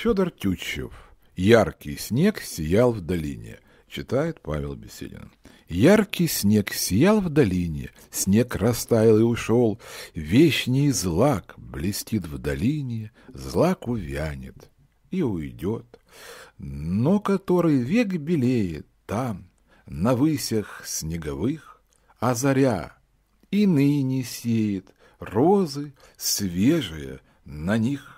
Федор Тютчев. «Яркий снег сиял в долине», читает Павел Беседин. Яркий снег сиял в долине, снег растаял и ушел. Вечный злак блестит в долине, злак увянет и уйдет. Но который век белеет там, на высях снеговых, а заря и ныне сеет розы свежие на них.